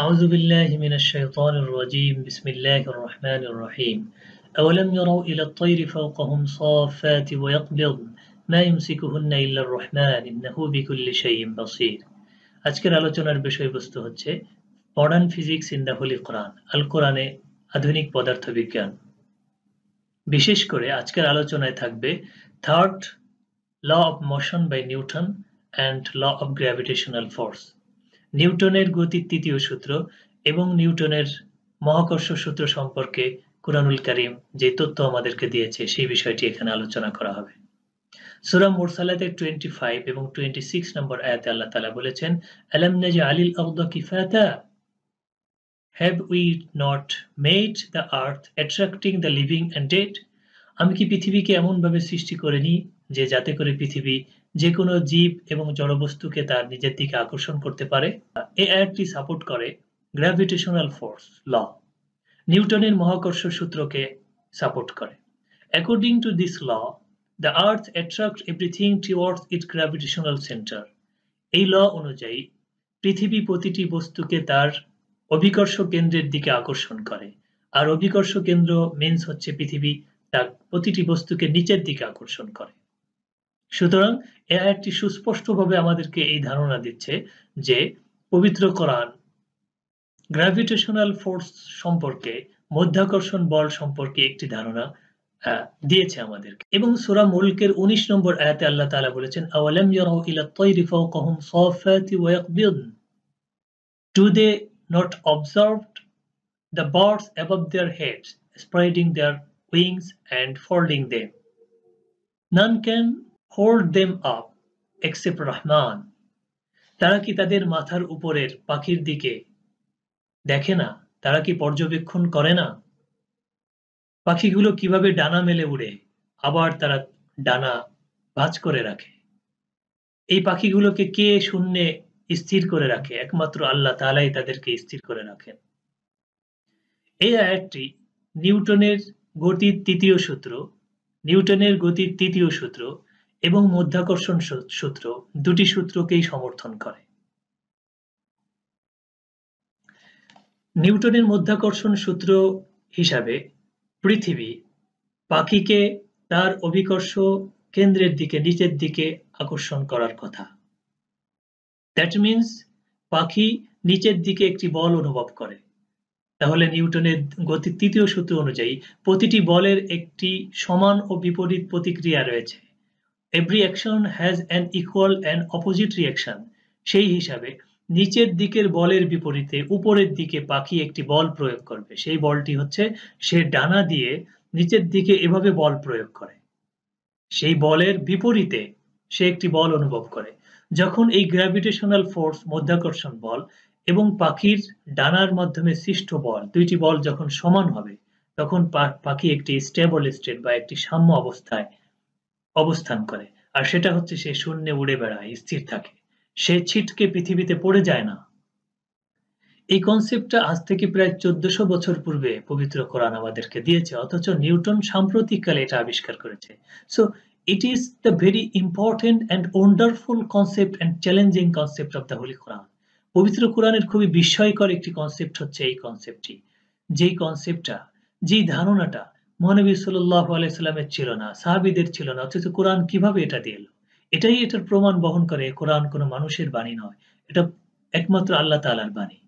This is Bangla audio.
أعوذ بالله من الشيطان الرجيم بسم الله الرحمن الرحيم أولم يروا إلى الطير فوقهم صافات ويقبض ما يمسكهن إلا الرحمن إنه بكل شيء بصير أجكر على جنر بشوي بستو Modern Physics in the Holy Quran القرآن أدونيك بودر تبقيان بشيش كوري أجكر على جنر تاكبه Third Law of Motion by Newton and Law of Gravitational Force নিউটনের গতির তৃতীয় সূত্র এবং নিউটনের মহাকর্ষ সূত্র সম্পর্কে কোরআনুল করিম যে তথ্য আমাদেরকে দিয়েছে সেই বিষয়টি এখানে আলোচনা করা হবে সুরা মুরসালাতের টোয়েন্টি ফাইভ এবং টোয়েন্টি সিক্স নম্বর আয়াতে আল্লাহ তালা বলেছেন আলাম নাজা আলিল অব্দ কিফাতা have we not made the earth attracting the living and dead আমি কি পৃথিবীকে এমনভাবে সৃষ্টি করিনি যে যাতে করে পৃথিবী যে কোনো জীব এবং জড়বস্তুকে তার নিজের দিকে আকর্ষণ করতে পারে এ আয়াতটি সাপোর্ট করে গ্র্যাভিটেশনাল ফোর্স ল নিউটনের মহাকর্ষ সূত্রকে সাপোর্ট করে according to this law the earth attract everything towards it gravitational centre এই ল অনুযায়ী পৃথিবী প্রতিটি বস্তুকে তার অভিকর্ষ কেন্দ্রের দিকে আকর্ষণ করে আর অভিকর্ষ কেন্দ্র মেন্স হচ্ছে পৃথিবী তার প্রতিটি বস্তুকে নিচের দিকে আকর্ষণ করে সুতরাং এরা একটি সুস্পষ্টভাবে আমাদেরকে এই ধারণা দিচ্ছে যে পবিত্র কোরআন গ্র্যাভিটেশনাল ফোর্স সম্পর্কে মধ্যাকর্ষণ বল সম্পর্কে একটি ধারণা দিয়েছে আমাদেরকে এবং সুরা মুলকের উনিশ নম্বর আয়াতে আল্লাহ তালা বলেছেন আওয়ালাম ইয়ারাউ ইলা তাইরি ফাওকাহুম সাফাতি ওয়া ইয়াকবিদন do they not observed the birds above their heads spreading their wings and folding them none can hold them up except Rahman তারা কি তাদের মাথার উপরের পাখির দিকে দেখে না তারা কি পর্যবেক্ষণ করে না পাখিগুলো কিভাবে ডানা মেলে উড়ে আবার তারা ডানা ভাজ করে রাখে এই পাখিগুলোকে কে শূন্যে স্থির করে রাখে একমাত্র আল্লাহ তালাই তাদেরকে স্থির করে রাখেন এই আয়াতটি নিউটনের গতির তৃতীয় সূত্র নিউটনের গতির তৃতীয় সূত্র এবং মধ্যাকর্ষণ সূত্র দুটি সূত্রকেই সমর্থন করে নিউটনের মধ্যাকর্ষণ সূত্র হিসাবে পৃথিবী পাখিকে তার অভিকর্ষ কেন্দ্রের দিকে নিচের দিকে আকর্ষণ করার কথা দ্যাট মিন্স পাখি নিচের দিকে একটি বল অনুভব করে তাহলে নিউটনের গতি তৃতীয় সূত্র অনুযায়ী প্রতিটি বলের একটি সমান ও বিপরীত প্রতিক্রিয়া রয়েছে every action has an equal and opposite reaction সেই হিসাবে নিচের দিকের বলের বিপরীতে উপরের দিকে পাখি একটি বল প্রয়োগ করবে সেই বলটি হচ্ছে সে ডানা দিয়ে নিচের দিকে এভাবে বল প্রয়োগ করে সেই বলের বিপরীতে সে একটি বল অনুভব করে যখন এই গ্র্যাভিটেশনাল ফোর্স মধ্যাকর্ষণ বল এবং পাখির ডানার মাধ্যমে সৃষ্ট বল দুইটি বল যখন সমান হবে তখন পাখি একটি স্টেবল স্টেট বা একটি সাম্য অবস্থায় অবস্থান করে আর সেটা হচ্ছে সে শূন্যে উড়ে বেড়ায় স্থির থাকে সে ছিটকে পৃথিবীতে পড়ে যায় না এই কনসেপ্টটা আজ থেকে প্রায় চোদ্দশো বছর পূর্বে পবিত্র কোরআন আমাদেরকে দিয়েছে অথচ নিউটন সাম্প্রতিককালে এটা আবিষ্কার করেছে so it is the very important and wonderful concept and challenging concept of the holy Quran পবিত্র কোরআনের খুবই বিস্ময়কর একটি কনসেপ্ট হচ্ছে এই কনসেপ্টটি যেই কনসেপ্টটা যেই ধারণাটা মহানবী সাল্লাহ আলাইস্লামের ছিল না সাহাবিদের ছিল না অথচ কোরআন কিভাবে এটা দিয়ে এলো এটাই এটার প্রমাণ বহন করে কোরআন কোনো মানুষের বাণী নয় এটা একমাত্র আল্লাহ তালার বাণী